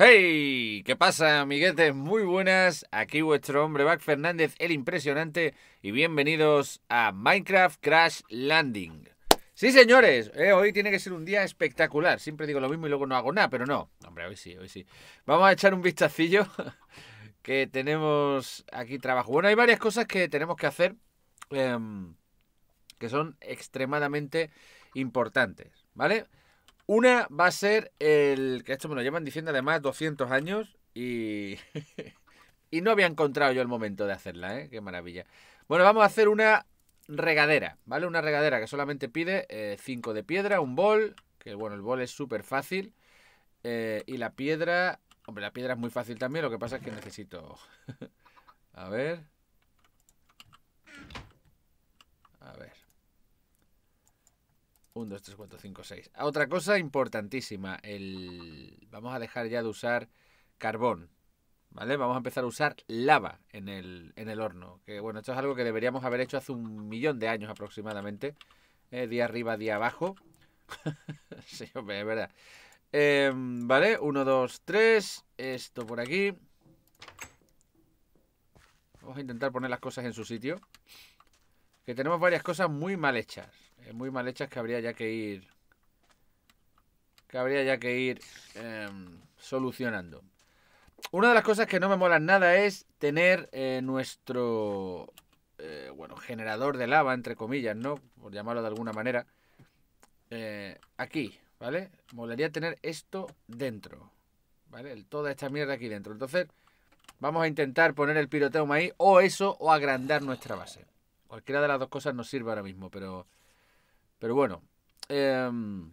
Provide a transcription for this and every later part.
¡Hey! ¿Qué pasa, amiguetes? Muy buenas. Aquí vuestro hombre Back Fernández, el impresionante, y bienvenidos a Minecraft Crash Landing. Sí, señores, eh, hoy tiene que ser un día espectacular. Siempre digo lo mismo y luego no hago nada, pero no. Hombre, hoy sí, hoy sí. Vamos a echar un vistacillo que tenemos aquí trabajo. Bueno, hay varias cosas que tenemos que hacer em, que son extremadamente importantes, ¿vale? Una va a ser el. que esto me lo llevan diciendo además 200 años y. y no había encontrado yo el momento de hacerla, ¿eh? Qué maravilla. Bueno, vamos a hacer una regadera, ¿vale? Una regadera que solamente pide 5 eh, de piedra, un bol, que bueno, el bol es súper fácil. Eh, y la piedra. Hombre, la piedra es muy fácil también, lo que pasa es que necesito. a ver. A ver. 1, 2, 3, 4, 5, 6. Otra cosa importantísima, el... vamos a dejar ya de usar carbón, ¿vale? Vamos a empezar a usar lava en el, en el horno. Que bueno, esto es algo que deberíamos haber hecho hace un millón de años aproximadamente. Eh, día arriba, día abajo. sí, hombre, es verdad. Em, vale, 1, 2, 3. Esto por aquí. Vamos a intentar poner las cosas en su sitio. Que tenemos varias cosas muy mal hechas. Eh, muy mal hechas que habría ya que ir que habría ya que ir em, solucionando. Una de las cosas que no me molan nada es tener eh, nuestro eh, bueno, generador de lava, entre comillas, ¿no? Por llamarlo de alguna manera. aquí, ¿vale? Molaría tener esto dentro. ¿Vale? toda esta mierda aquí dentro. Entonces, vamos a intentar poner el piroteo ahí, o eso, o agrandar nuestra base. Cualquiera de las dos cosas nos sirve ahora mismo, pero pero bueno, em,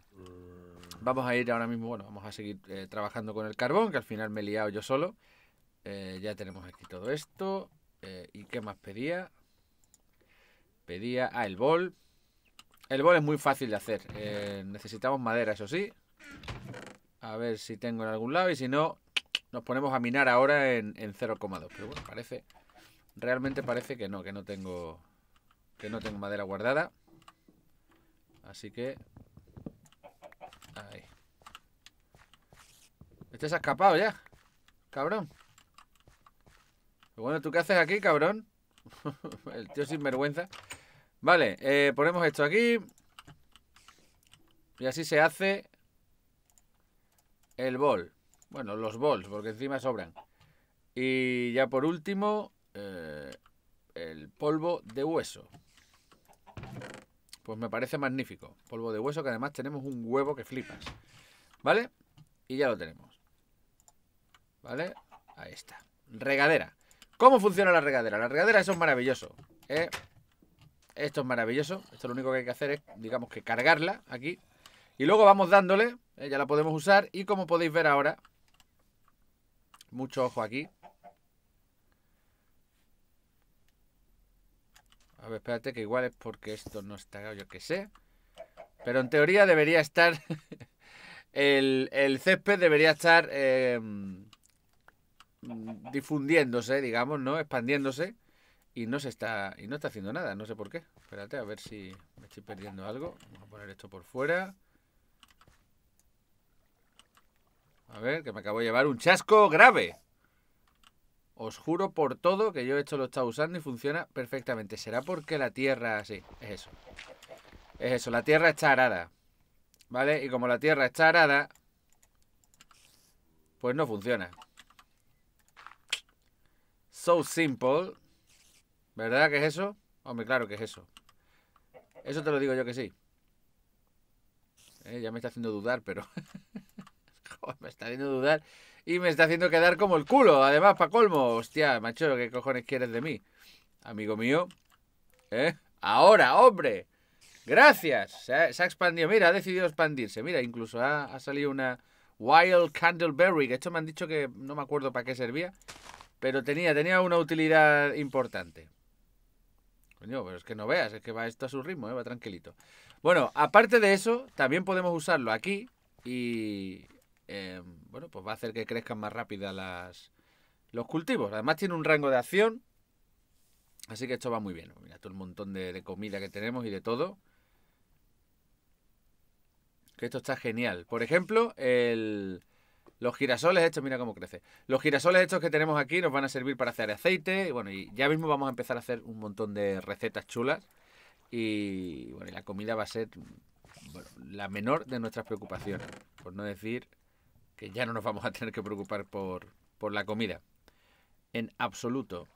vamos a ir ahora mismo, bueno, vamos a seguir eh, trabajando con el carbón, que al final me he liado yo solo. Eh, ya tenemos aquí todo esto. Eh, ¿Y qué más pedía? Pedía, a ah, el bol. El bol es muy fácil de hacer. necesitamos madera, eso sí. A ver si tengo en algún lado y si no, nos ponemos a minar ahora en, en 0,2. Pero bueno, parece, realmente parece que no, que no tengo, que no tengo madera guardada. Así que... Ahí. Este se ha escapado ya. Cabrón. Bueno, ¿tú qué haces aquí, cabrón? El tío sin vergüenza. Vale, eh, ponemos esto aquí. Y así se hace el bol. Bueno, los bols, porque encima sobran. Y ya por último, eh, el polvo de hueso. Pues me parece magnífico. Polvo de hueso, que además tenemos un huevo que flipas. ¿Vale? Y ya lo tenemos. ¿Vale? Ahí está. Regadera. ¿Cómo funciona la regadera? La regadera, es es maravilloso. ¿eh? Esto es maravilloso. Esto lo único que hay que hacer es, digamos que cargarla aquí. Y luego vamos dándole. ¿eh? Ya la podemos usar. Y como podéis ver ahora. Mucho ojo aquí. A ver, espérate, que igual es porque esto no está, yo qué sé. Pero en teoría debería estar. el, el césped debería estar eh, mm, difundiéndose, digamos, ¿no? Expandiéndose. Y no se está. Y no está haciendo nada, no sé por qué. Espérate, a ver si me estoy perdiendo algo. Vamos a poner esto por fuera. A ver, que me acabo de llevar un chasco grave. Os juro por todo que yo esto lo he estado usando y funciona perfectamente. ¿Será porque la tierra Sí, Es eso. Es eso, la tierra está arada. ¿Vale? Y como la tierra está arada, pues no funciona. So simple. ¿Verdad que es eso? Hombre, claro que es eso. Eso te lo digo yo que sí. Eh, ya me está haciendo dudar, pero... me está haciendo dudar y me está haciendo quedar como el culo. Además, pa' colmo. Hostia, macho, ¿qué cojones quieres de mí? Amigo mío. ¿Eh? Ahora, hombre. Gracias. Se ha, expandido. Mira, ha decidido expandirse. Mira, incluso ha, salido una Wild Candleberry. Que esto me han dicho que no me acuerdo para qué servía. Pero tenía, tenía una utilidad importante. Coño, pero es que no veas, es que va esto a su ritmo, ¿eh? va tranquilito. Bueno, aparte de eso, también podemos usarlo aquí y, eh, bueno, pues va a hacer que crezcan más rápido los cultivos. Además tiene un rango de acción, así que esto va muy bien. Mira, todo el montón de, comida que tenemos y de todo. Que esto está genial. Por ejemplo, el, los girasoles estos, mira cómo crece. Los girasoles estos que tenemos aquí nos van a servir para hacer aceite. Y bueno, y ya mismo vamos a empezar a hacer un montón de recetas chulas. Y bueno, la comida va a ser la menor de nuestras preocupaciones. Por no decir que ya no nos vamos a tener que preocupar por, la comida. En absoluto.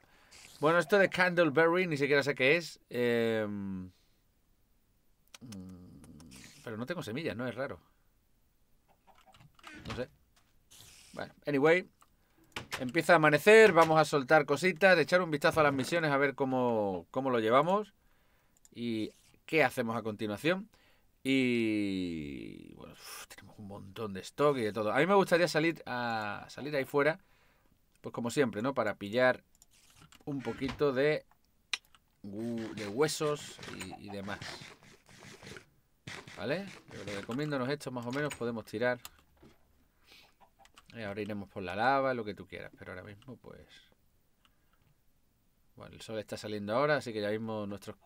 Bueno, esto de Candleberry ni siquiera sé qué es. Em, mm, pero no tengo semillas, ¿no? Es raro. No sé. Bueno, anyway. Empieza a amanecer, vamos a soltar cositas, echar un vistazo a las misiones a ver cómo, cómo lo llevamos y qué hacemos a continuación. Y bueno, tenemos un montón de stock y de todo. A mí me gustaría salir a salir ahí fuera, pues como siempre, ¿no? Para pillar un poquito de, de huesos y, demás. ¿Vale? Pero nos esto más o menos podemos tirar. Y eh, ahora iremos por la lava, lo que tú quieras. Pero ahora mismo, pues... Bueno, el sol está saliendo ahora, así que ya mismo nuestros,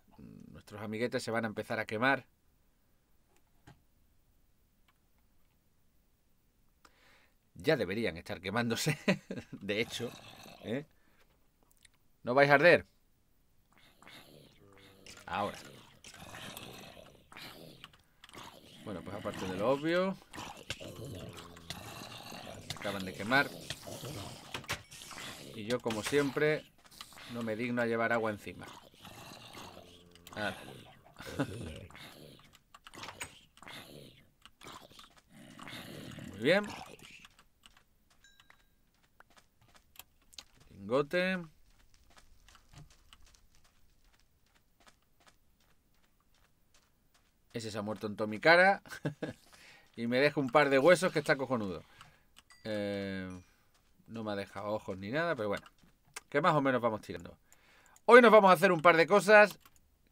nuestros amiguetes se van a empezar a quemar. ya deberían estar quemándose, de hecho. ¿eh? ¿No vais a arder? Ahora. Bueno, pues aparte de lo obvio. acaban de quemar. Y yo, como siempre, no me digno a llevar agua encima. Muy bien. Gote. Ese se ha muerto en toda mi cara. y me deja un par de huesos que está cojonudo. Eh, no me ha dejado ojos ni nada, pero bueno. Que más o menos vamos tirando. Hoy nos vamos a hacer un par de cosas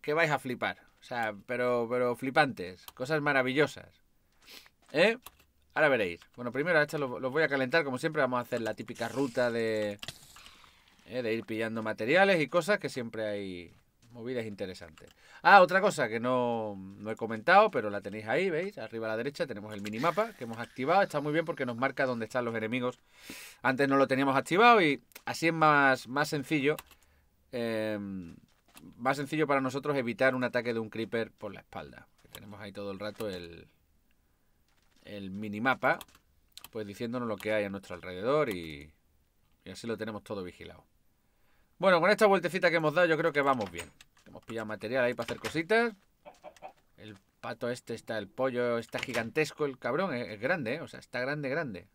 que vais a flipar. O sea, pero, pero flipantes. Cosas maravillosas. ¿Eh? Ahora veréis. Bueno, primero a los voy a calentar. Como siempre vamos a hacer la típica ruta de... ¿eh? de ir pillando materiales y cosas que siempre hay movidas interesantes. Ah, otra cosa que no, he comentado, pero la tenéis ahí, ¿veis? Arriba a la derecha tenemos el minimapa que hemos activado. Está muy bien porque nos marca dónde están los enemigos. Antes no lo teníamos activado y así es más, más sencillo. Em, más sencillo para nosotros evitar un ataque de un creeper por la espalda. Tenemos ahí todo el rato el, el minimapa, pues diciéndonos lo que hay a nuestro alrededor y así lo tenemos todo vigilado. Bueno, con esta vueltecita que hemos dado yo creo que vamos bien. Hemos pillado material ahí para hacer cositas. El pato este está, el pollo está gigantesco, el cabrón es, grande, ¿eh? o sea, está grande, grande.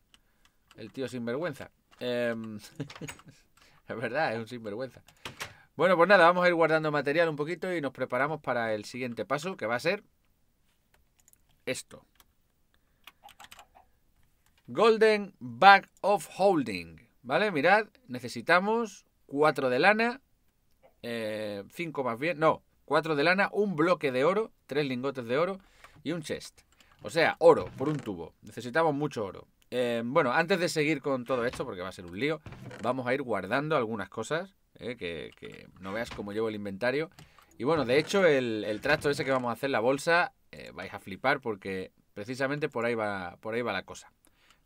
El tío sinvergüenza. Em, es verdad, es un sinvergüenza. Bueno, pues nada, vamos a ir guardando material un poquito y nos preparamos para el siguiente paso, que va a ser esto. Golden Bag of Holding. ¿Vale? Mirad, necesitamos 4 de lana, 5 eh, más bien, no, 4 de lana, un bloque de oro, 3 lingotes de oro y un chest. O sea, oro por un tubo. Necesitamos mucho oro. Eh, bueno, antes de seguir con todo esto, porque va a ser un lío, vamos a ir guardando algunas cosas, eh, que, no veas cómo llevo el inventario. Y bueno, de hecho, el, el ese que vamos a hacer, la bolsa, vais a flipar porque precisamente por ahí, va, por ahí va la cosa.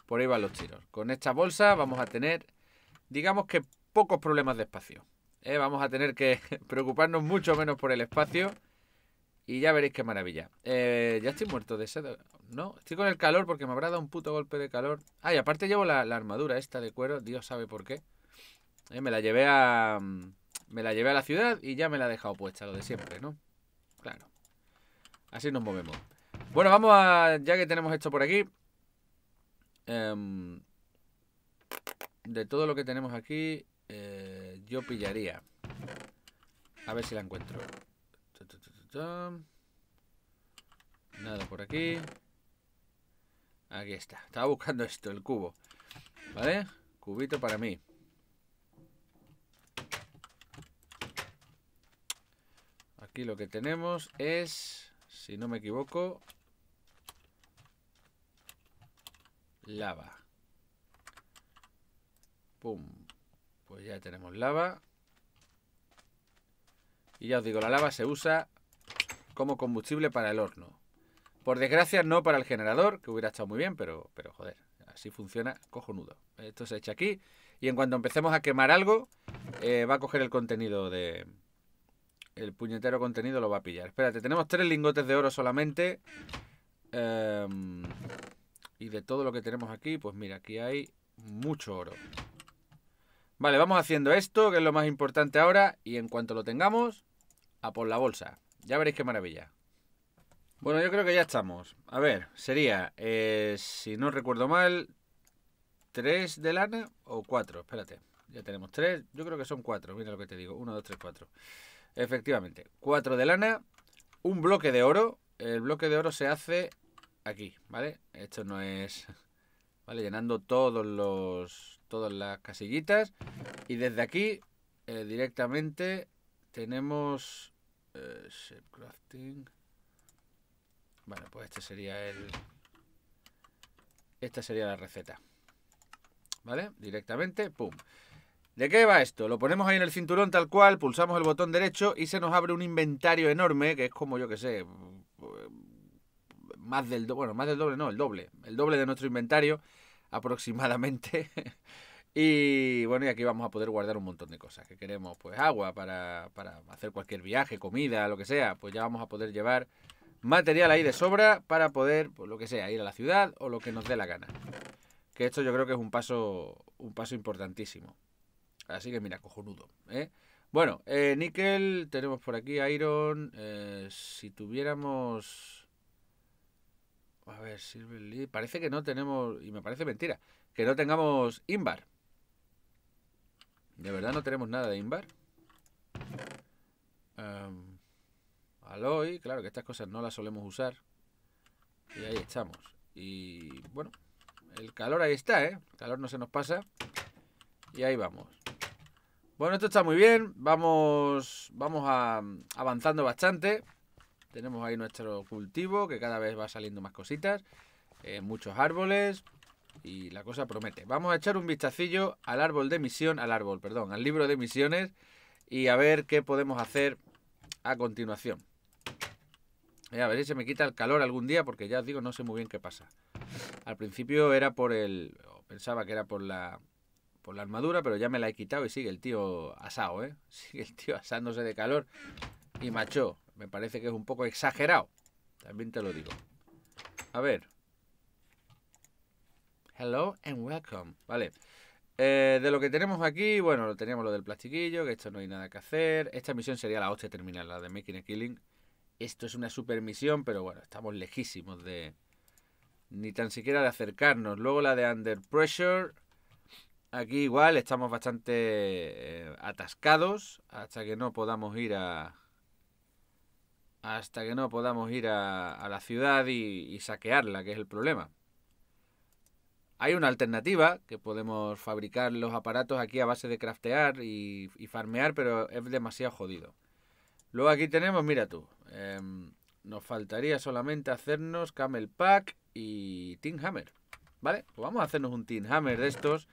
Por ahí van los tiros. Con esta bolsa vamos a tener, digamos que pocos problemas de espacio. ¿eh? vamos a tener que preocuparnos mucho menos por el espacio y ya veréis qué maravilla. Eh, ya estoy muerto de sed. No, estoy con el calor porque me habrá dado un puto golpe de calor. Ah, y aparte llevo la, armadura esta de cuero, Dios sabe por qué. Eh, me la llevé a. Mm, me la llevé a la ciudad y ya me la he dejado puesta, lo de siempre, ¿no? Claro. Así nos movemos. Bueno, vamos a. Ya que tenemos esto por aquí. Em, de todo lo que tenemos aquí. Eh, yo pillaría. A ver si la encuentro. Nada por aquí. Aquí está. Estaba buscando esto, el cubo. ¿Vale? Cubito para mí. Aquí lo que tenemos es, si no me equivoco, lava. Pum. Pues ya tenemos lava. Y ya os digo, la lava se usa como combustible para el horno. Por desgracia, no para el generador, que hubiera estado muy bien, pero, pero joder, así funciona cojonudo. Esto se echa aquí y en cuanto empecemos a quemar algo, eh, va a coger el contenido de... El puñetero contenido lo va a pillar. Espérate, tenemos tres lingotes de oro solamente. Em, y de todo lo que tenemos aquí, pues mira, aquí hay mucho oro. Vale, vamos haciendo esto, que es lo más importante ahora, y en cuanto lo tengamos, a por la bolsa. Ya veréis qué maravilla. Bueno, yo creo que ya estamos. A ver, sería, eh, si no recuerdo mal, 3 de lana o 4. Espérate, ya tenemos 3. Yo creo que son 4. Mira lo que te digo. 1, 2, 3, 4. Efectivamente, 4 de lana, un bloque de oro. El bloque de oro se hace aquí, ¿vale? Esto no es... Llenando todos los, todas las casillitas. Y desde aquí eh, directamente tenemos eh, pues este sería el... Esta sería la receta. ¿Vale? Directamente, pum. ¿De qué va esto? Lo ponemos ahí en el cinturón tal cual, pulsamos el botón derecho y se nos abre un inventario enorme, que es como yo que sé, eh, más del doble, bueno, más del doble no, el doble, el doble de nuestro inventario, aproximadamente. y bueno, y aquí vamos a poder guardar un montón de cosas que queremos, pues agua para, hacer cualquier viaje, comida, lo que sea, pues ya vamos a poder llevar material ahí de sobra para poder, pues lo que sea, ir a la ciudad o lo que nos dé la gana. Que esto yo creo que es un paso, un paso importantísimo. Así que mira, cojonudo. ¿eh? Bueno, eh, níquel, tenemos por aquí iron. Eh, si tuviéramos a ver, el Lee, Parece que no tenemos, y me parece mentira, que no tengamos Inbar. De verdad no tenemos nada de Inbar. Em, Aloy, claro que estas cosas no las solemos usar. Y ahí estamos. Y bueno, el calor ahí está, ¿eh? El calor no se nos pasa. Y ahí vamos. Bueno, esto está muy bien. Vamos, vamos a, avanzando bastante. Tenemos ahí nuestro cultivo, que cada vez va saliendo más cositas. Eh, muchos árboles, y la cosa promete. Vamos a echar un vistacillo al árbol de misión, al árbol, perdón, al libro de misiones y a ver qué podemos hacer a continuación. Eh, a ver si se me quita el calor algún día porque ya os digo, no sé muy bien qué pasa. Al principio era por el... pensaba que era por la, por la armadura, pero ya me la he quitado y sigue el tío asado, ¿eh? Sigue el tío asándose de calor y macho me parece que es un poco exagerado. También te lo digo. A ver. Hello and welcome. Vale. Eh, de lo que tenemos aquí, bueno, lo teníamos lo del plastiquillo, que esto no hay nada que hacer. Esta misión sería la hostia terminal, la de Making a Killing. Esto es una super misión, pero bueno, estamos lejísimos de... Ni tan siquiera de acercarnos. Luego la de Under Pressure. Aquí igual estamos bastante eh, atascados hasta que no podamos ir a, hasta que no podamos ir a, la ciudad y, saquearla, que es el problema. Hay una alternativa, que podemos fabricar los aparatos aquí a base de craftear y, farmear, pero es demasiado jodido. Luego aquí tenemos, mira tú, em, nos faltaría solamente hacernos Camel Pack y Tin Hammer. ¿Vale? Pues vamos a hacernos un Tin Hammer de estos.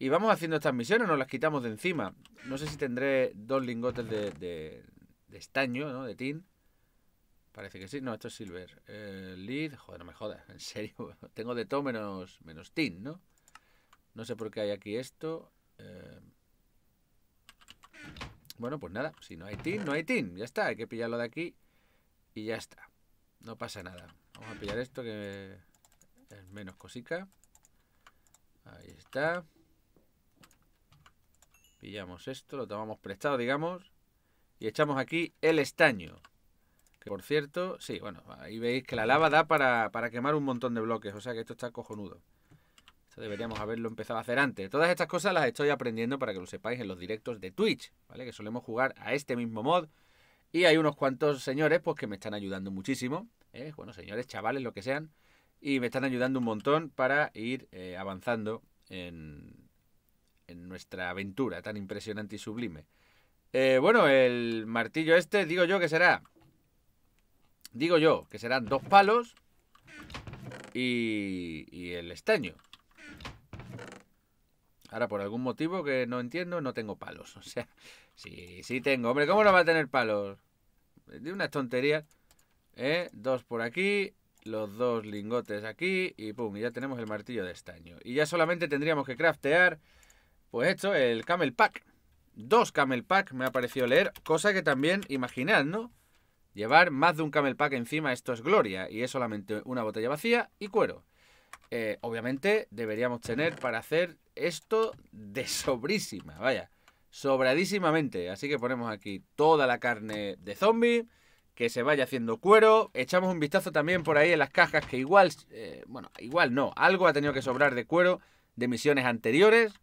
Y vamos haciendo estas misiones, nos las quitamos de encima. No sé si tendré dos lingotes de, de, estaño, ¿no? De tin. Parece que sí, no, esto es Silver. lead, joder, no me jodas, en serio. Tengo de todo menos, menos tin, ¿no? No sé por qué hay aquí esto. Eh. Bueno, pues nada, si no hay tin, no hay tin. Ya está, hay que pillarlo de aquí y ya está. No pasa nada. Vamos a pillar esto que es menos cosica. Ahí está. Pillamos esto, lo tomamos prestado, digamos. Y echamos aquí el estaño por cierto, sí, bueno, ahí veis que la lava da para, quemar un montón de bloques, o sea que esto está cojonudo. Esto deberíamos haberlo empezado a hacer antes. Todas estas cosas las estoy aprendiendo para que lo sepáis en los directos de Twitch, ¿vale? Que solemos jugar a este mismo mod. Y hay unos cuantos señores, pues que me están ayudando muchísimo. ¿eh? Bueno, señores, chavales, lo que sean. Y me están ayudando un montón para ir eh, avanzando en, nuestra aventura tan impresionante y sublime. Eh, bueno, el martillo este, digo yo que será Digo yo, que serán dos palos y, el estaño. Ahora, por algún motivo que no entiendo, no tengo palos. O sea, sí, sí tengo. Hombre, ¿cómo no va a tener palos? De una tontería. ¿eh? Dos por aquí, los dos lingotes aquí y pum, y ya tenemos el martillo de estaño. Y ya solamente tendríamos que craftear, pues esto, el camel pack. Dos camel pack me ha parecido leer, cosa que también imaginad, ¿no? Llevar más de un camel pack encima, esto es gloria, y es solamente una botella vacía y cuero. Eh, obviamente deberíamos tener para hacer esto de sobrísima, vaya, sobradísimamente. Así que ponemos aquí toda la carne de zombie, que se vaya haciendo cuero. Echamos un vistazo también por ahí en las cajas que igual, eh, bueno, igual no, algo ha tenido que sobrar de cuero de misiones anteriores,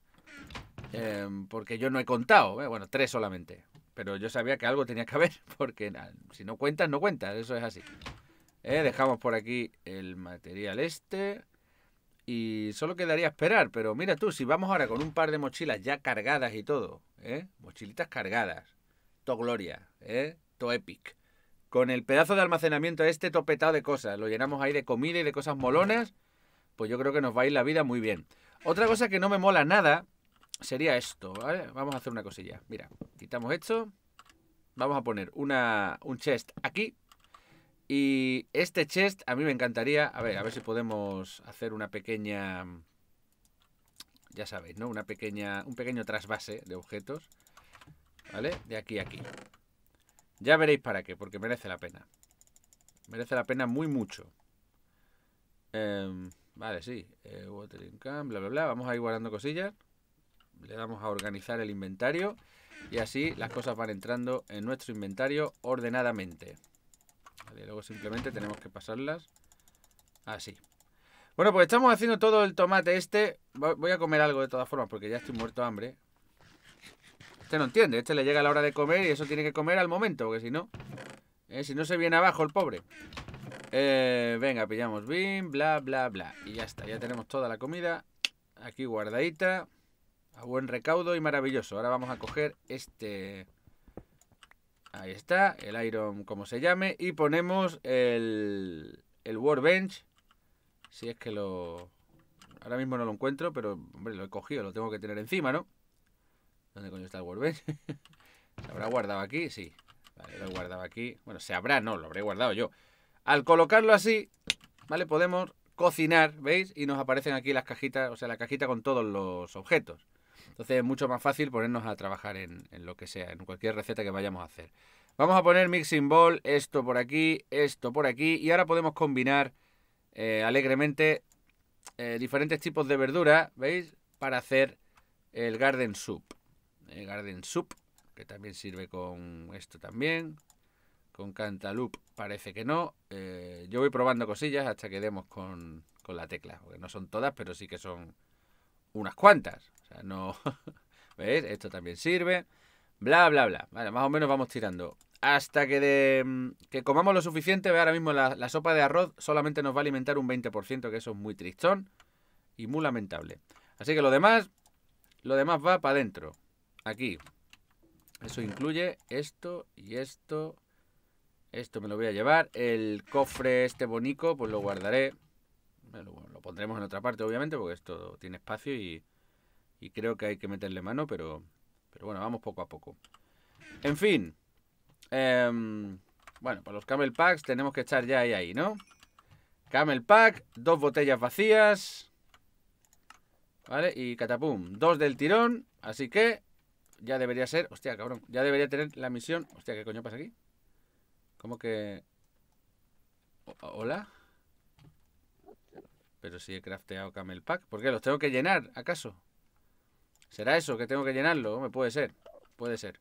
eh, porque yo no he contado, bueno, tres solamente pero yo sabía que algo tenía que haber, porque si no cuentas, no cuentas, eso es así. Eh, dejamos por aquí el material este. Y solo quedaría esperar, pero mira tú, si vamos ahora con un par de mochilas ya cargadas y todo, ¿eh? mochilitas cargadas, to gloria, ¿eh? to epic, con el pedazo de almacenamiento este topetado de cosas, lo llenamos ahí de comida y de cosas molonas, pues yo creo que nos va a ir la vida muy bien. Otra cosa que no me mola nada sería esto, ¿vale? Vamos a hacer una cosilla. Mira, quitamos esto. Vamos a poner una, un chest aquí. Y este chest a mí me encantaría... A ver, a ver si podemos hacer una pequeña... Ya sabéis, ¿no? Una pequeña, un pequeño trasvase de objetos. ¿Vale? De aquí a aquí. Ya veréis para qué, porque merece la pena. Merece la pena muy mucho. Em, vale, sí. Eh, watering camp, bla, bla, bla. Vamos a ir guardando cosillas le damos a organizar el inventario y así las cosas van entrando en nuestro inventario ordenadamente. luego simplemente tenemos que pasarlas así. Bueno, pues estamos haciendo todo el tomate este. Voy a comer algo de todas formas porque ya estoy muerto de hambre. Este no entiende, este le llega la hora de comer y eso tiene que comer al momento, porque si no... Eh, si no se viene abajo el pobre. Eh, venga, pillamos BIM, bla, bla, bla. Y ya está, ya tenemos toda la comida aquí guardadita. A buen recaudo y maravilloso. Ahora vamos a coger este... Ahí está, el Iron, como se llame. Y ponemos el, el Si es que lo... Ahora mismo no lo encuentro, pero hombre, lo he cogido, lo tengo que tener encima, ¿no? ¿Dónde coño está el Warbench? ¿Se habrá guardado aquí? Sí. Vale, lo he guardado aquí. Bueno, se habrá, no, lo habré guardado yo. Al colocarlo así, ¿vale? Podemos cocinar, ¿veis? Y nos aparecen aquí las cajitas, o sea, la cajita con todos los objetos. Entonces es mucho más fácil ponernos a trabajar en, lo que sea, en cualquier receta que vayamos a hacer. Vamos a poner mixing bowl, esto por aquí, esto por aquí, y ahora podemos combinar eh, alegremente eh, diferentes tipos de verduras, ¿veis? Para hacer el garden soup. garden soup, que también sirve con esto también. Con cantaloupe parece que no. Eh, yo voy probando cosillas hasta que demos con, con la tecla, porque no son todas, pero sí que son unas cuantas. O sea, no. ¿Veis? Esto también sirve. Bla, bla, bla. Vale, más o menos vamos tirando. Hasta que, de, mm, comamos lo suficiente. Ahora mismo la, sopa de arroz solamente nos va a alimentar un 20%, que eso es muy tristón y muy lamentable. Así que lo demás, lo demás va para adentro. Aquí. Eso incluye esto y esto. Esto me lo voy a llevar. El cofre este bonico, pues lo guardaré lo pondremos en otra parte, obviamente, porque esto tiene espacio y, y creo que hay que meterle mano, pero, pero bueno, vamos poco a poco. En fin. Em, bueno, para los Camel Packs tenemos que estar ya ahí, ahí, ¿no? Camel Pack, dos botellas vacías. ¿Vale? Y catapum, dos del tirón. Así que ya debería ser... Hostia, cabrón. Ya debería tener la misión... Hostia, ¿qué coño pasa aquí? ¿Cómo que...? ¿Hola? Pero si he crafteado camel pack. ¿Por qué? ¿Los tengo que llenar, acaso? ¿Será eso? ¿Que tengo que llenarlo? Me puede ser. Puede ser.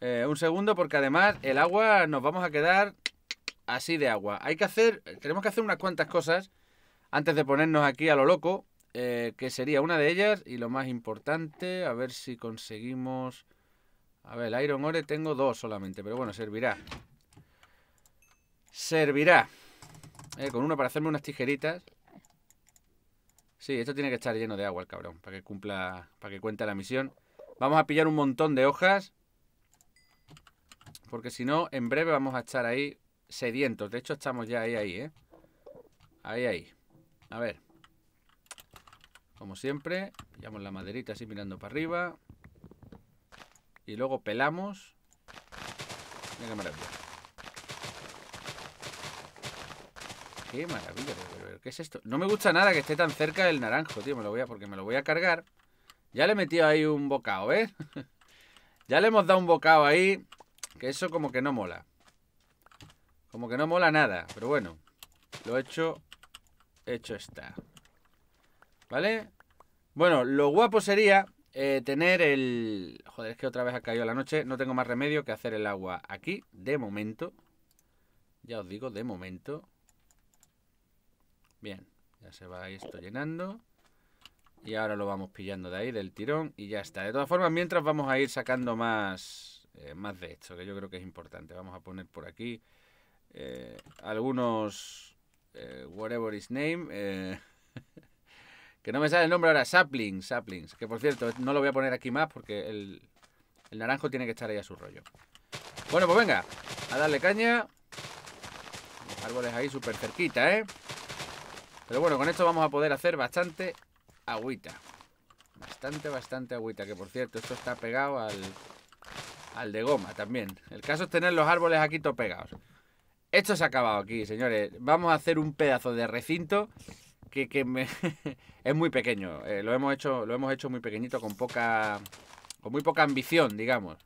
Eh, un segundo, porque además el agua nos vamos a quedar así de agua. Hay que hacer... Tenemos que hacer unas cuantas cosas antes de ponernos aquí a lo loco. Eh, que sería una de ellas y lo más importante, a ver si conseguimos... A ver, el Iron Ore tengo dos solamente, pero bueno, servirá. Servirá. Eh, con uno para hacerme unas tijeritas Sí, esto tiene que estar lleno de agua el cabrón, para que cumpla, para que cuente la misión. Vamos a pillar un montón de hojas, porque si no, en breve vamos a estar ahí sedientos. De hecho, estamos ya ahí, ahí, ¿eh? Ahí, ahí. A ver. Como siempre, pillamos la maderita así mirando para arriba. Y luego pelamos. Mira qué maravilla. Qué maravilla, ¿qué es esto? No me gusta nada que esté tan cerca del naranjo, tío. Me lo voy a, porque me lo voy a cargar. Ya le he metido ahí un bocado, ¿eh? ya le hemos dado un bocado ahí. Que eso como que no mola. Como que no mola nada. Pero bueno. Lo he hecho. Hecho está. ¿Vale? Bueno, lo guapo sería eh, tener el... Joder, es que otra vez ha caído la noche. No tengo más remedio que hacer el agua aquí, de momento. Ya os digo, de momento. Bien, ya se va esto llenando. Y ahora lo vamos pillando de ahí, del tirón, y ya está. De todas formas, mientras vamos a ir sacando más, eh, más de esto, que yo creo que es importante. Vamos a poner por aquí eh, algunos... Eh, whatever is name... que no me sale el nombre ahora, saplings, saplings. Que por cierto, no lo voy a poner aquí más porque el, el naranjo tiene que estar ahí a su rollo. Bueno, pues venga, a darle caña. Los árboles ahí súper cerquita, ¿eh? Pero bueno, con esto vamos a poder hacer bastante agüita. Bastante, bastante agüita. Que por cierto, esto está pegado al, al de goma también. El caso es tener los árboles aquí todos pegados. Esto se ha acabado aquí, señores. Vamos a hacer un pedazo de recinto que, es muy pequeño. Eh, lo, hemos hecho, lo hemos hecho muy pequeñito, con poca con muy poca ambición, digamos.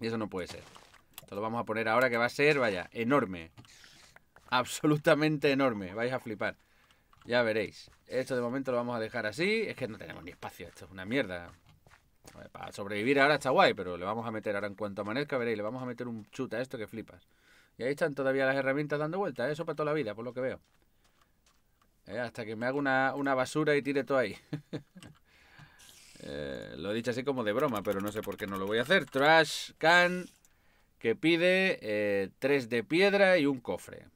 Y eso no puede ser. Esto lo vamos a poner ahora que va a ser, vaya, enorme absolutamente enorme. Vais a flipar. Ya veréis. Esto de momento lo vamos a dejar así. Es que no tenemos ni espacio. Esto es una mierda. Para sobrevivir ahora está guay, pero le vamos a meter ahora en cuanto amanezca, veréis, le vamos a meter un chuta a esto que flipas. Y ahí están todavía las herramientas dando vueltas, ¿eh? eso para toda la vida, por lo que veo. ¿Eh? hasta que me haga una, basura y tire todo ahí. Eh, lo he dicho así como de broma, pero no sé por qué no lo voy a hacer. Trash can que pide tres de piedra y un cofre.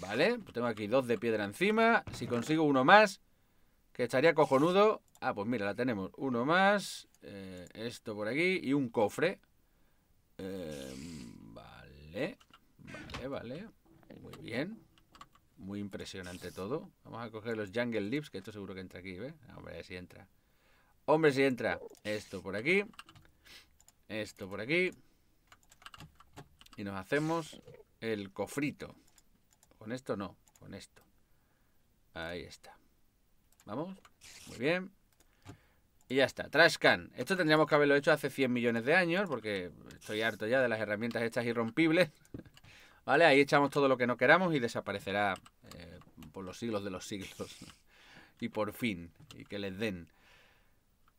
Vale, pues tengo aquí dos de piedra encima. Si consigo uno más, que estaría cojonudo. Ah, pues mira, la tenemos. Uno más, eh, esto por aquí y un cofre. Em, vale, vale, vale. Muy bien. Muy impresionante todo. Vamos a coger los Jungle Lips, que esto seguro que entra aquí, ¿ves? Hombre, si entra. Hombre, si entra. Esto por aquí. Esto por aquí. Y nos hacemos el cofrito. Con esto no, con esto. Ahí está. Vamos. Muy bien. Y ya está. Trashcan. Esto tendríamos que haberlo hecho hace 100 millones de años, porque estoy harto ya de las herramientas estas irrompibles. ¿Vale? Ahí echamos todo lo que no queramos y desaparecerá eh, por los siglos de los siglos. y por fin. Y que les den.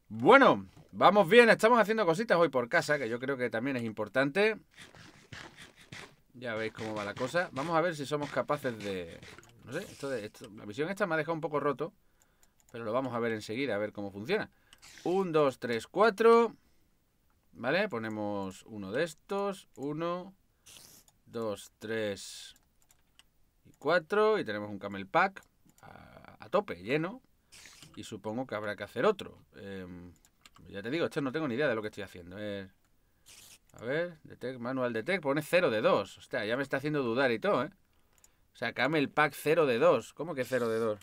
Bueno, vamos bien. Estamos haciendo cositas hoy por casa, que yo creo que también es importante. Ya veis cómo va la cosa. Vamos a ver si somos capaces de... No sé, de, la visión esta me ha dejado un poco roto, pero lo vamos a ver enseguida, a ver cómo funciona. 1, 2, 3, 4. ¿Vale? Ponemos uno de estos. 1, 2, 3 y 4. Y tenemos un camel pack a, tope, lleno. Y supongo que habrá que hacer otro. Em, ya te digo, esto no tengo ni idea de lo que estoy haciendo. Es... A ver, detect, manual detect, pone 0 de 2. Hostia, ya me está haciendo dudar y todo, ¿eh? O sea, camel pack 0 de 2. ¿Cómo que 0 de 2?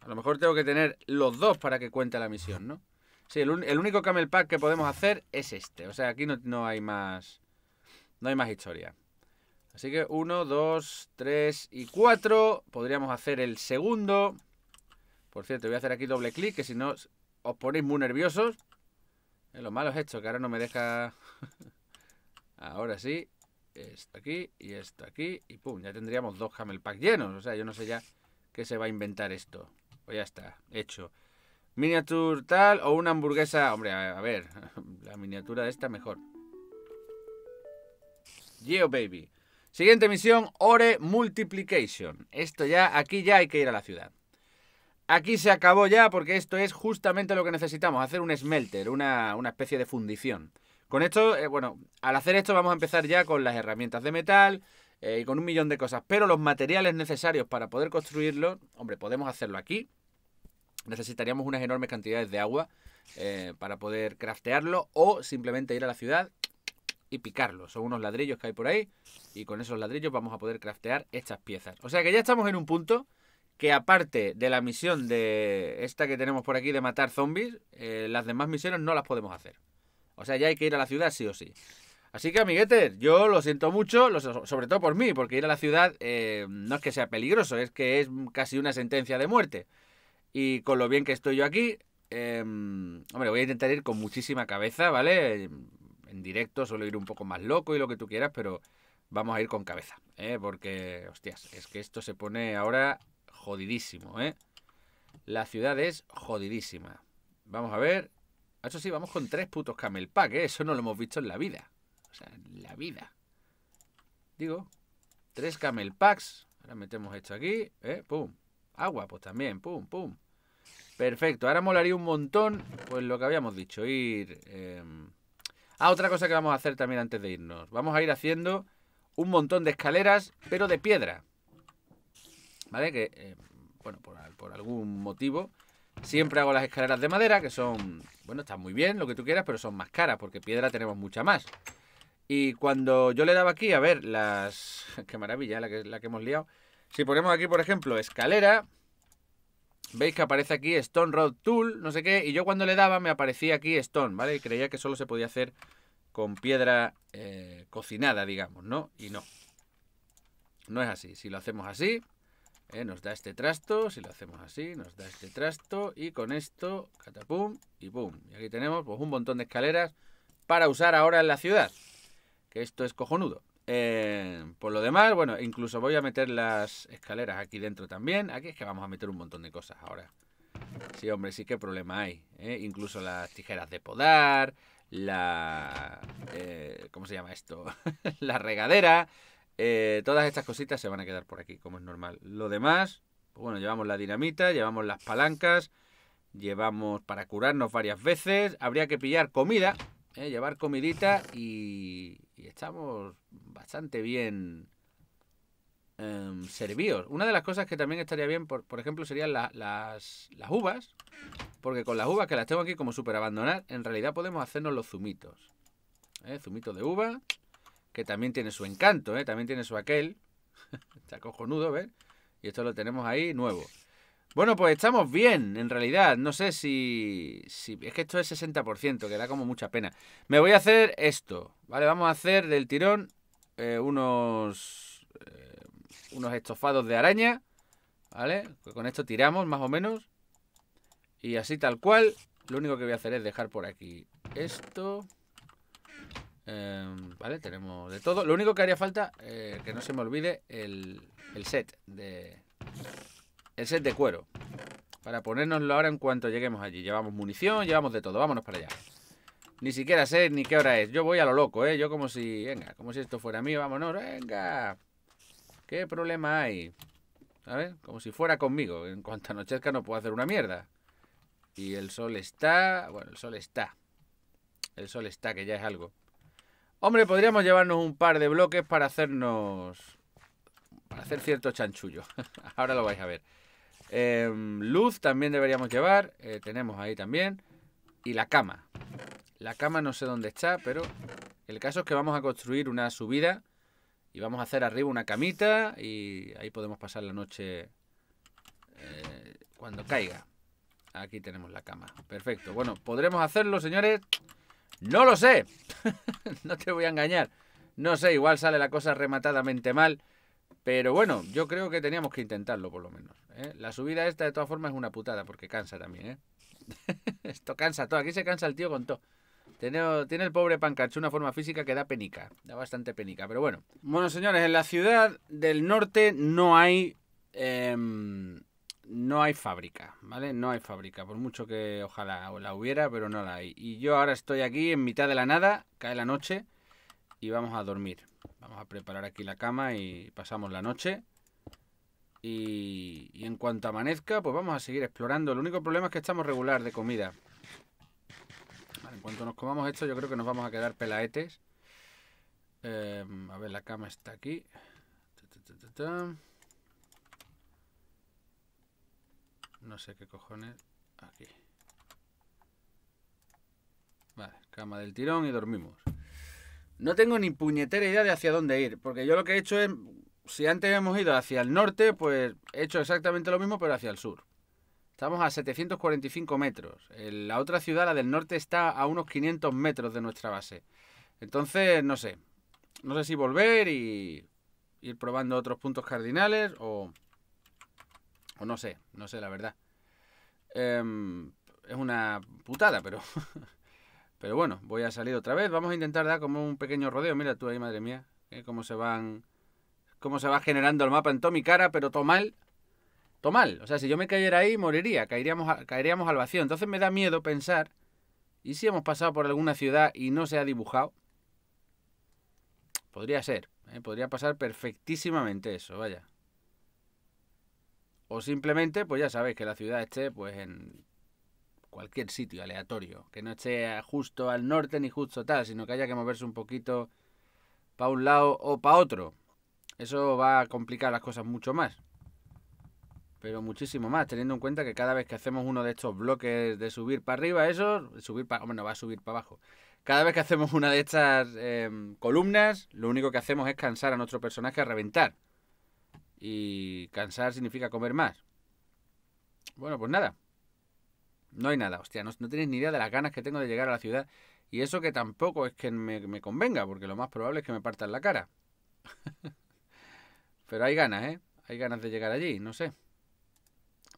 A lo mejor tengo que tener los dos para que cuente la misión, ¿no? Sí, el, el único camel pack que podemos hacer es este. O sea, aquí no, hay más. No hay más historia. Así que 1, 2, 3 y 4. Podríamos hacer el segundo. Por cierto, voy a hacer aquí doble clic, que si no os ponéis muy nerviosos. Eh, lo malo es esto, que ahora no me deja Ahora sí, esto aquí y esto aquí y pum, ya tendríamos dos camel pack llenos. O sea, yo no sé ya qué se va a inventar esto. Pues ya está, hecho. miniatur tal o una hamburguesa. Hombre, a, ver, la miniatura de esta mejor. Geo baby. Siguiente misión, Ore Multiplication. Esto ya, aquí ya hay que ir a la ciudad. Aquí se acabó ya porque esto es justamente lo que necesitamos, hacer un smelter, una, una especie de fundición. Con esto, eh, bueno, al hacer esto vamos a empezar ya con las herramientas de metal eh, y con un millón de cosas, pero los materiales necesarios para poder construirlo, hombre, podemos hacerlo aquí. Necesitaríamos unas enormes cantidades de agua eh, para poder craftearlo o simplemente ir a la ciudad y picarlo. Son unos ladrillos que hay por ahí y con esos ladrillos vamos a poder craftear estas piezas. O sea que ya estamos en un punto que aparte de la misión de esta que tenemos por aquí de matar zombies, las demás misiones no las podemos hacer. O sea, ya hay que ir a la ciudad sí o sí. Así que, amiguetes, yo lo siento mucho, sobre todo por mí, porque ir a la ciudad eh, no es que sea peligroso, es que es casi una sentencia de muerte. Y con lo bien que estoy yo aquí, em, hombre, voy a intentar ir con muchísima cabeza, ¿vale? En directo suelo ir un poco más loco y lo que tú quieras, pero vamos a ir con cabeza, ¿eh? Porque, hostias, es que esto se pone ahora jodidísimo, ¿eh? La ciudad es jodidísima. Vamos a ver, Ah, eso sí, vamos con tres putos camel pack, ¿eh? Eso no lo hemos visto en la vida. O sea, en la vida. Digo, tres camel packs. Ahora metemos esto aquí, ¿eh? Pum. Agua, pues también, pum, pum. Perfecto, ahora molaría un montón, pues lo que habíamos dicho, ir... a em, Ah, otra cosa que vamos a hacer también antes de irnos. Vamos a ir haciendo un montón de escaleras, pero de piedra. ¿Vale? Que, em, bueno, por algún motivo Siempre hago las escaleras de madera, que son, bueno, están muy bien, lo que tú quieras, pero son más caras, porque piedra tenemos mucha más. Y cuando yo le daba aquí, a ver, las... Qué maravilla la que, la que hemos liado. Si ponemos aquí, por ejemplo, escalera, veis que aparece aquí Stone Road Tool, no sé qué, y yo cuando le daba me aparecía aquí Stone, ¿vale? Y creía que solo se podía hacer con piedra eh, cocinada, digamos, ¿no? Y no. No es así. Si lo hacemos así, eh, nos da este trasto, si lo hacemos así, nos da este trasto y con esto, catapum y pum. Y aquí tenemos pues, un montón de escaleras para usar ahora en la ciudad, que esto es cojonudo. Eh, por lo demás, bueno, incluso voy a meter las escaleras aquí dentro también. Aquí es que vamos a meter un montón de cosas ahora. Sí, hombre, sí qué problema hay. ¿eh? Incluso las tijeras de podar, la... ¿Cómo se llama esto? la regadera eh, todas estas cositas se van a quedar por aquí, como es normal. Lo demás, pues bueno, llevamos la dinamita, llevamos las palancas, llevamos para curarnos varias veces. Habría que pillar comida, eh, llevar comidita y, estamos bastante bien em, servidos. Una de las cosas que también estaría bien, por, ejemplo, serían las, uvas, porque con las uvas que las tengo aquí como súper abandonadas en realidad podemos hacernos los zumitos. Eh, zumito de uva que también tiene su encanto, ¿eh? también tiene su aquel. Está cojonudo, ¿ves? Y esto lo tenemos ahí nuevo. Bueno, pues estamos bien, en realidad. No sé si, si, Es que esto es 60%, que da como mucha pena. Me voy a hacer esto, ¿vale? Vamos a hacer del tirón eh, unos... Eh, unos estofados de araña, ¿vale? con esto tiramos, más o menos. Y así tal cual. Lo único que voy a hacer es dejar por aquí esto... Em, vale, tenemos de todo. Lo único que haría falta, eh, que no se me olvide, el, set de. El set de cuero. Para ponérnoslo ahora en cuanto lleguemos allí. Llevamos munición, llevamos de todo. Vámonos para allá. Ni siquiera sé ni qué hora es. Yo voy a lo loco, ¿eh? Yo como si... Venga, como si esto fuera mío. Vámonos, venga. ¿Qué problema hay? ¿Sabes? Como si fuera conmigo. En cuanto anochezca no puedo hacer una mierda. Y el sol está... Bueno, el sol está. El sol está, que ya es algo. Hombre, podríamos llevarnos un par de bloques para hacernos... Para hacer cierto chanchullo. Ahora lo vais a ver. Em, luz también deberíamos llevar. Eh, tenemos ahí también. Y la cama. La cama no sé dónde está, pero... El caso es que vamos a construir una subida. Y vamos a hacer arriba una camita. Y ahí podemos pasar la noche... Eh, cuando caiga. Aquí tenemos la cama. Perfecto. Bueno, podremos hacerlo, señores. No lo sé. no te voy a engañar. No sé, igual sale la cosa rematadamente mal. Pero bueno, yo creo que teníamos que intentarlo por lo menos. ¿eh? La subida esta de todas formas es una putada porque cansa también. ¿eh? Esto cansa todo. Aquí se cansa el tío con todo. Tiene, tiene, el pobre pancacho una forma física que da penica, da bastante penica, pero bueno. Bueno, señores, en la ciudad del norte no hay em, no hay fábrica, ¿vale? No hay fábrica, por mucho que ojalá la hubiera, pero no la hay. Y yo ahora estoy aquí en mitad de la nada, cae la noche y vamos a dormir. Vamos a preparar aquí la cama y pasamos la noche. Y, en cuanto amanezca, pues vamos a seguir explorando. El único problema es que estamos regular de comida. en cuanto nos comamos esto, yo creo que nos vamos a quedar pelaetes. Eh, a ver, la cama está aquí. Ta, ta, ta, no sé qué cojones, aquí. Vale, cama del tirón y dormimos. No tengo ni puñetera idea de hacia dónde ir, porque yo lo que he hecho es, si antes hemos ido hacia el norte, pues he hecho exactamente lo mismo, pero hacia el sur. Estamos a 745 metros. Eh, la otra ciudad, la del norte, está a unos 500 metros de nuestra base. Entonces, no sé. No sé si volver y ir probando otros puntos cardinales o... O no sé, no sé la verdad. Em, es una putada, pero. pero bueno, voy a salir otra vez. Vamos a intentar dar como un pequeño rodeo. Mira tú ahí, madre mía. Eh, cómo se van. Cómo se va generando el mapa en todo mi cara, pero todo mal. O sea, si yo me cayera ahí, moriría. Caeríamos, caeríamos al vacío. Entonces me da miedo pensar. ¿Y si hemos pasado por alguna ciudad y no se ha dibujado? Podría ser. Eh, podría pasar perfectísimamente eso, vaya. O simplemente, pues ya sabéis que la ciudad esté pues en cualquier sitio aleatorio, que no esté justo al norte ni justo tal, sino que haya que moverse un poquito para un lado o para otro. Eso va a complicar las cosas mucho más. Pero muchísimo más, teniendo en cuenta que cada vez que hacemos uno de estos bloques de subir para arriba, eso, subir para, bueno, va a subir para abajo. Cada vez que hacemos una de estas em, columnas, lo único que hacemos es cansar a nuestro personaje a reventar. Y cansar significa comer más. Bueno, pues nada. No hay nada, hostia, no, no ni idea de las ganas que tengo de llegar a la ciudad. Y eso que tampoco es que me, convenga, porque lo más probable es que me partan la cara. Pero hay ganas, ¿eh? Hay ganas de llegar allí, no sé.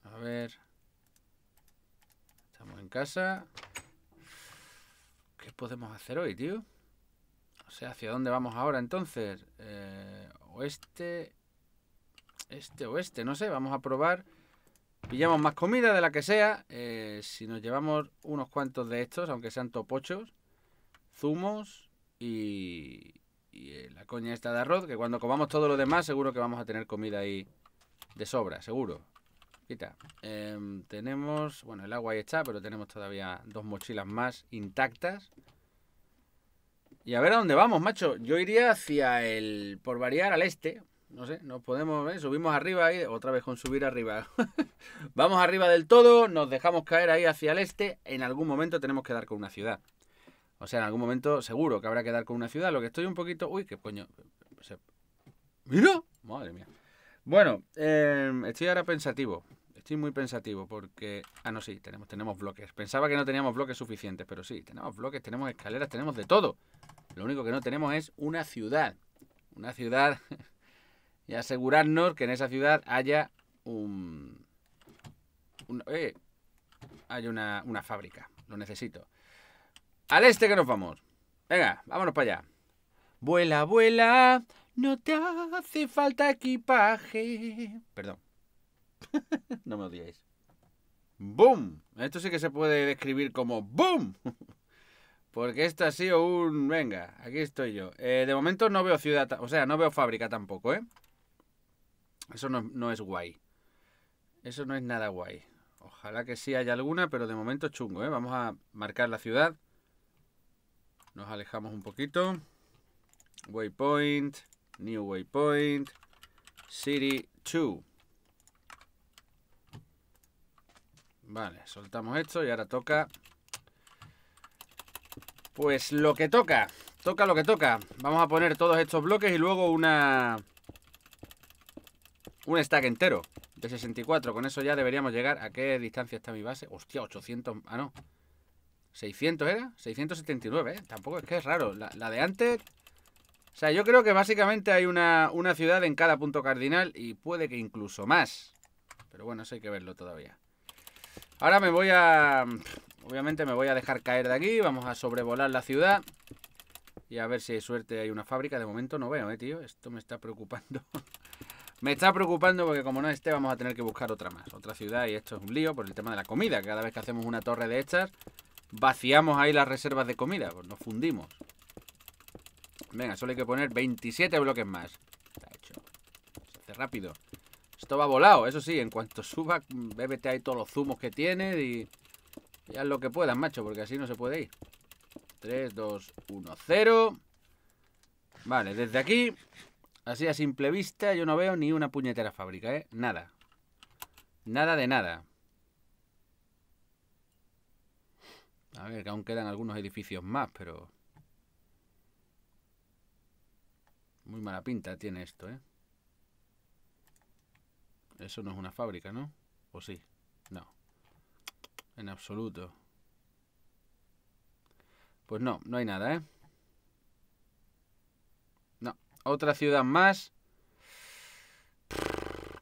A ver. Estamos en casa. ¿Qué podemos hacer hoy, tío? O sea, ¿hacia dónde vamos ahora entonces? Eh, oeste, este o este, no sé, vamos a probar. Pillamos más comida de la que sea. Eh, si nos llevamos unos cuantos de estos, aunque sean topochos, zumos y, eh, la coña esta de arroz, que cuando comamos todo lo demás seguro que vamos a tener comida ahí de sobra, seguro. Quita. Em, tenemos, bueno, el agua ahí está, pero tenemos todavía dos mochilas más intactas. Y a ver a dónde vamos, macho. Yo iría hacia el, por variar, al este. No sé, nos podemos, ¿eh? subimos arriba y otra vez con subir arriba. Vamos arriba del todo, nos dejamos caer ahí hacia el este. En algún momento tenemos que dar con una ciudad. O sea, en algún momento seguro que habrá que dar con una ciudad. Lo que estoy un poquito. Uy, qué coño. ¡Mira! Madre mía. Bueno, em, estoy ahora pensativo. Estoy muy pensativo porque. Ah, no, sí, tenemos, tenemos bloques. Pensaba que no teníamos bloques suficientes, pero sí, tenemos bloques, tenemos escaleras, tenemos de todo. Lo único que no tenemos es una ciudad. Una ciudad y asegurarnos que en esa ciudad haya un... Eh, hay una, fábrica, lo necesito. Al este que nos vamos. Venga, vámonos para allá. Vuela, vuela, no te hace falta equipaje. Perdón. no me odiéis. ¡Boom! Esto sí que se puede describir como ¡Boom! Porque esto ha sido un... Venga, aquí estoy yo. Eh, de momento no veo ciudad, o sea, no veo fábrica tampoco, ¿eh? Eso no, es guay. Eso no es nada guay. Ojalá que sí haya alguna, pero de momento chungo, ¿eh? Vamos a marcar la ciudad. Nos alejamos un poquito. Waypoint, new waypoint, city 2. Vale, soltamos esto y ahora toca... Pues lo que toca, toca lo que toca. Vamos a poner todos estos bloques y luego una un stack entero de 64. Con eso ya deberíamos llegar. ¿A qué distancia está mi base? Hostia, 800... Ah, no. 600 era, 679, ¿eh? Tampoco es que es raro. La, de antes... O sea, yo creo que básicamente hay una, una ciudad en cada punto cardinal y puede que incluso más. Pero bueno, eso hay que verlo todavía. Ahora me voy a... Obviamente me voy a dejar caer de aquí. Vamos a sobrevolar la ciudad. Y a ver si hay suerte hay una fábrica. De momento no veo, ¿eh, tío? Esto me está preocupando. Me está preocupando porque como no esté vamos a tener que buscar otra más, otra ciudad y esto es un lío por el tema de la comida. Cada vez que hacemos una torre de estas, vaciamos ahí las reservas de comida, pues nos fundimos. Venga, solo hay que poner 27 bloques más. Está hecho. Se hace rápido. Esto va volado, eso sí, en cuanto suba, bébete ahí todos los zumos que tienes y... y haz lo que puedas, macho, porque así no se puede ir. 3, 2, 1, 0. Vale, desde aquí Así a simple vista yo no veo ni una puñetera fábrica, ¿eh? Nada. Nada de nada. A ver, que aún quedan algunos edificios más, pero... Muy mala pinta tiene esto, ¿eh? Eso no es una fábrica, ¿no? ¿O sí? No. En absoluto. Pues no, no hay nada, ¿eh? Otra ciudad más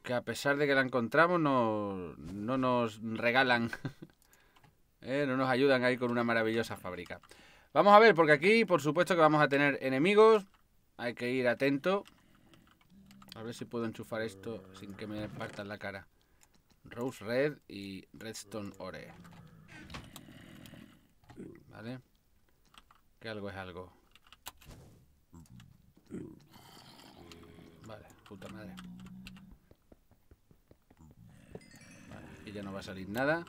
que a pesar de que la encontramos no, nos regalan, ¿eh? no nos ayudan ahí con una maravillosa fábrica. Vamos a ver, porque aquí por supuesto que vamos a tener enemigos, hay que ir atento. A ver si puedo enchufar esto sin que me partan la cara. Rose Red y Redstone Ore. ¿Vale? Que algo es algo. puta madre. Vale, ya no va a salir nada.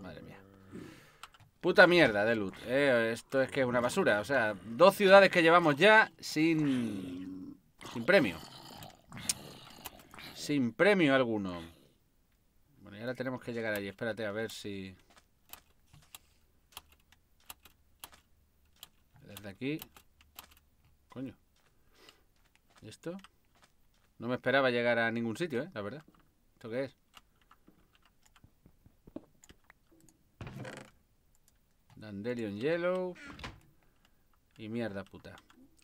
madre mía. Puta mierda de loot. Eh. esto es que es una basura. O sea, dos ciudades que llevamos ya sin... Sin premio. Sin premio alguno. Bueno, y ahora tenemos que llegar allí. Espérate a ver si... aquí. Coño. ¿Esto? No me esperaba llegar a ningún sitio, ¿eh? La verdad. ¿Esto qué es? Dandelion Yellow. Y mierda puta.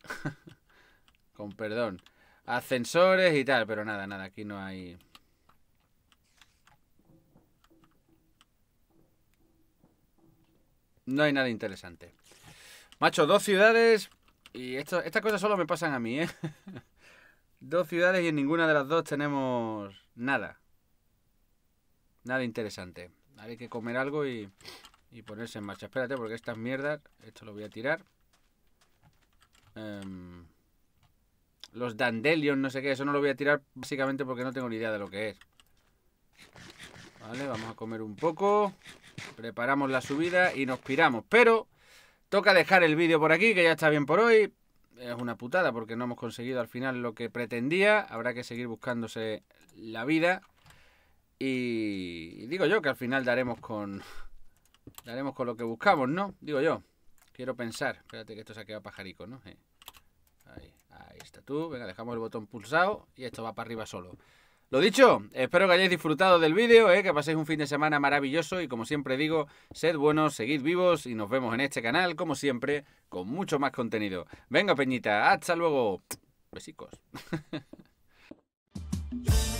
Con perdón. Ascensores y tal, pero nada, nada, aquí no hay... No hay nada interesante. Macho, dos ciudades y esto, estas cosas solo me pasan a mí, ¿eh? dos ciudades y en ninguna de las dos tenemos nada. Nada interesante. Hay que comer algo y, y ponerse en marcha. Espérate, porque estas mierdas, esto lo voy a tirar. Em, los dandelions, no sé qué, eso no lo voy a tirar básicamente porque no tengo ni idea de lo que es. Vale, vamos a comer un poco. Preparamos la subida y nos piramos. Pero Toca dejar el vídeo por aquí, que ya está bien por hoy. Es una putada porque no hemos conseguido al final lo que pretendía. Habrá que seguir buscándose la vida. Y digo yo que al final daremos con. Daremos con lo que buscamos, ¿no? Digo yo. Quiero pensar. Espérate que esto se ha quedado pajarico, ¿no? Eh, ahí, ahí está tú. Venga, dejamos el botón pulsado y esto va para arriba solo. Lo dicho, espero que hayáis disfrutado del vídeo, eh, que paséis un fin de semana maravilloso y como siempre digo, sed buenos, seguid vivos y nos vemos en este canal, como siempre, con mucho más contenido. Venga, Peñita, hasta luego. Besicos.